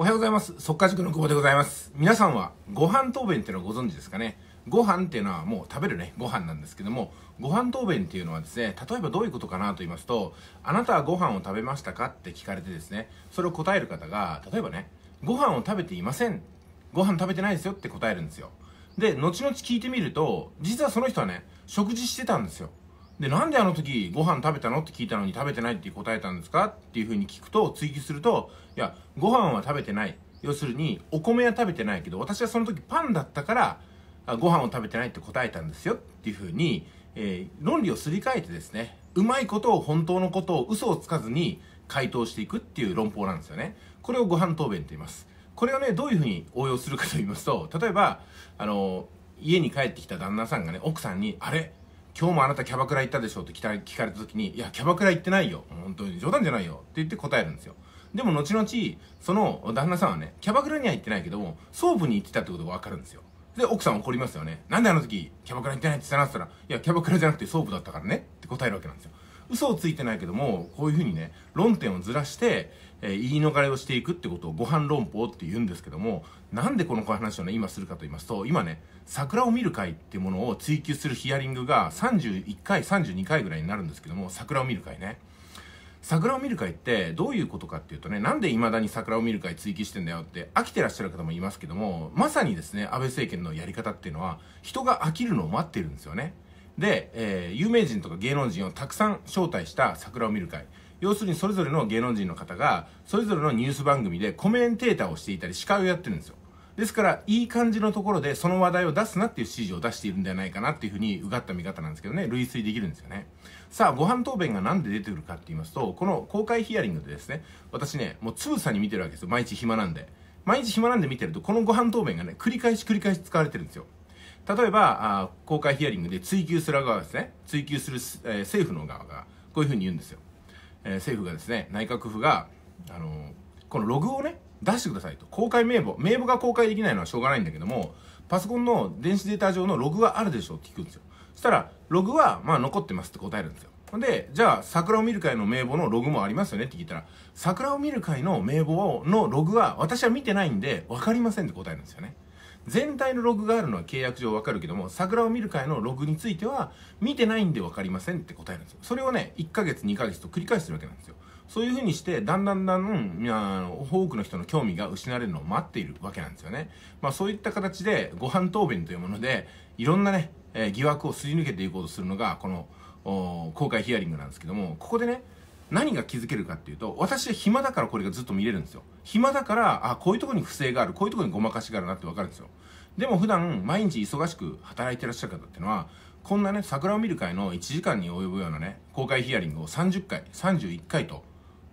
おはようございます。速稼塾の久保でございます。皆さんはご飯答弁っていうのはご存知ですかねご飯っていうのはもう食べるね、ご飯なんですけども、ご飯答弁っていうのはですね、例えばどういうことかなと言いますと、あなたはご飯を食べましたかって聞かれてですね、それを答える方が、例えばね、ご飯を食べていません。ご飯食べてないですよって答えるんですよ。で、後々聞いてみると、実はその人はね、食事してたんですよ。で、なんであの時ご飯食べたのって聞いたのに食べてないって答えたんですかっていう風に聞くと、追求すると、いや、ご飯は食べてない。要するに、お米は食べてないけど、私はその時パンだったから、ご飯を食べてないって答えたんですよっていう風に、えー、論理をすり替えてですね、うまいことを本当のことを嘘をつかずに回答していくっていう論法なんですよね。これをご飯答弁と言います。これをね、どういう風に応用するかと言いますと、例えば、あの、家に帰ってきた旦那さんがね、奥さんに、あれ今日もあなたキャバクラ行ったでしょって聞かれた時に、いや、キャバクラ行ってないよ。本当に冗談じゃないよ。って言って答えるんですよ。でも後々、その旦那さんはね、キャバクラには行ってないけども、総部に行ってたってことがわかるんですよ。で、奥さん怒りますよね。なんであの時、キャバクラ行ってないって言ったなって言ったら、いや、キャバクラじゃなくて総部だったからねって答えるわけなんですよ。嘘をついてないけどもこういうふうにね論点をずらして、えー、言い逃れをしていくってことをご飯論法って言うんですけどもなんでこの話をね今するかと言いますと今ね桜を見る会っていうものを追求するヒアリングが31回32回ぐらいになるんですけども桜を見る会ね桜を見る会ってどういうことかっていうとねなんで未だに桜を見る会追記してんだよって飽きてらっしゃる方もいますけどもまさにですね安倍政権のやり方っていうのは人が飽きるのを待ってるんですよね。で、えー、有名人とか芸能人をたくさん招待した桜を見る会。要するにそれぞれの芸能人の方が、それぞれのニュース番組でコメンテーターをしていたり、司会をやってるんですよ。ですから、いい感じのところでその話題を出すなっていう指示を出しているんじゃないかなっていうふうにうがった見方なんですけどね、類推できるんですよね。さあ、ご飯答弁が何で出てくるかって言いますと、この公開ヒアリングでですね、私ね、もうつぶさに見てるわけですよ。毎日暇なんで。毎日暇なんで見てると、このご飯答弁がね、繰り返し繰り返し使われてるんですよ。例えば、あ公開ヒアリングで追及する側ですね、追及する、えー、政府の側が、こういうふうに言うんですよ。えー、政府がですね、内閣府が、あのー、このログをね、出してくださいと。公開名簿。名簿が公開できないのはしょうがないんだけども、パソコンの電子データ上のログはあるでしょうって聞くんですよ。そしたら、ログは、まあ残ってますって答えるんですよ。ほんで、じゃあ、桜を見る会の名簿のログもありますよねって聞いたら、桜を見る会の名簿のログは、私は見てないんで、わかりませんって答えるんですよね。全体のログがあるのは契約上わかるけども、桜を見る会のログについては、見てないんでわかりませんって答えるんですよ。それをね、1ヶ月、2ヶ月と繰り返してるわけなんですよ。そういう風にして、だんだんだん、あの、多くの人の興味が失われるのを待っているわけなんですよね。まあそういった形で、ご飯答弁というもので、いろんなね、えー、疑惑をすり抜けていこうとするのが、この、公開ヒアリングなんですけども、ここでね、何が気づけるかっていうと、私は暇だからこれがずっと見れるんですよ。暇だから、あ、こういうとこに不正がある、こういうとこにごまかしがあるなってわかるんですよ。でも普段、毎日忙しく働いてらっしゃる方っていうのは、こんなね、桜を見る会の1時間に及ぶようなね、公開ヒアリングを30回、31回と、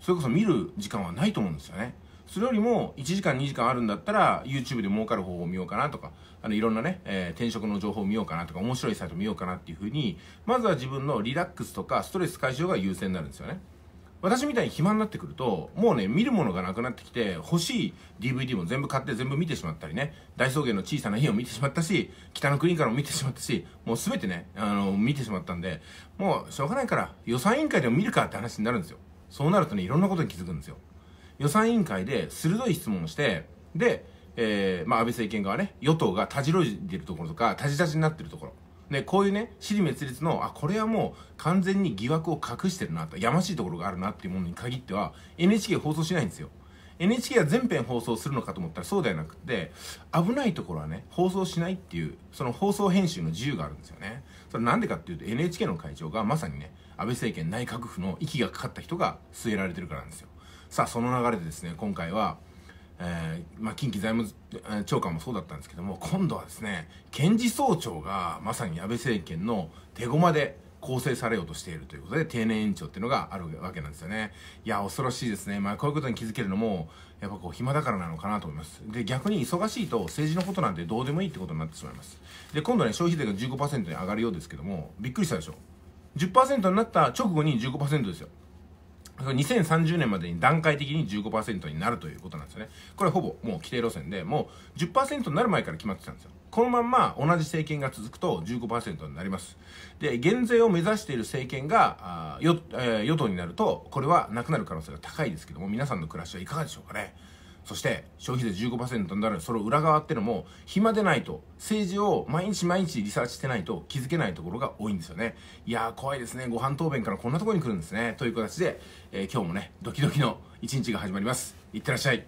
それこそ見る時間はないと思うんですよね。それよりも、1時間2時間あるんだったら、YouTube で儲かる方法を見ようかなとか、あの、いろんなね、えー、転職の情報を見ようかなとか、面白いサイト見ようかなっていうふうに、まずは自分のリラックスとか、ストレス解消が優先になるんですよね。私みたいに暇になってくると、もうね、見るものがなくなってきて、欲しい DVD も全部買って全部見てしまったりね、大草原の小さな日を見てしまったし、北の国からも見てしまったし、もう全てね、あの、見てしまったんで、もうしょうがないから予算委員会でも見るかって話になるんですよ。そうなるとね、いろんなことに気づくんですよ。予算委員会で鋭い質問をして、で、えー、まあ安倍政権側ね、与党がたじろいでるところとか、たじたじになってるところ。でこういうね尻滅裂のあこれはもう完全に疑惑を隠してるなとやましいところがあるなっていうものに限っては NHK 放送しないんですよ NHK は全編放送するのかと思ったらそうではなくて危ないところはね放送しないっていうその放送編集の自由があるんですよねそれなんでかっていうと NHK の会長がまさにね安倍政権内閣府の息がかかった人が据えられてるからなんですよさあその流れでですね今回はえー、まあ、近畿財務長官もそうだったんですけども、今度はですね、検事総長がまさに安倍政権の手駒で構成されようとしているということで、定年延長っていうのがあるわけなんですよね。いや、恐ろしいですね。まあ、こういうことに気づけるのも、やっぱこう、暇だからなのかなと思います。で、逆に忙しいと、政治のことなんてどうでもいいってことになってしまいます。で、今度ね、消費税が15%に上がるようですけども、びっくりしたでしょ。10%になった直後に15%ですよ。2030年までに段階的に15%になるということなんですよね。これほぼもう規定路線で、もう10%になる前から決まってたんですよ。このまんま同じ政権が続くと15%になります。で、減税を目指している政権が、与与党になると、これはなくなる可能性が高いですけども、皆さんの暮らしはいかがでしょうかね。そして消費税15%になるその裏側っていうのも暇でないと政治を毎日毎日リサーチしてないと気づけないところが多いんですよねいやー怖いですねご飯答弁からこんなところに来るんですねという形で、えー、今日もねドキドキの一日が始まりますいってらっしゃい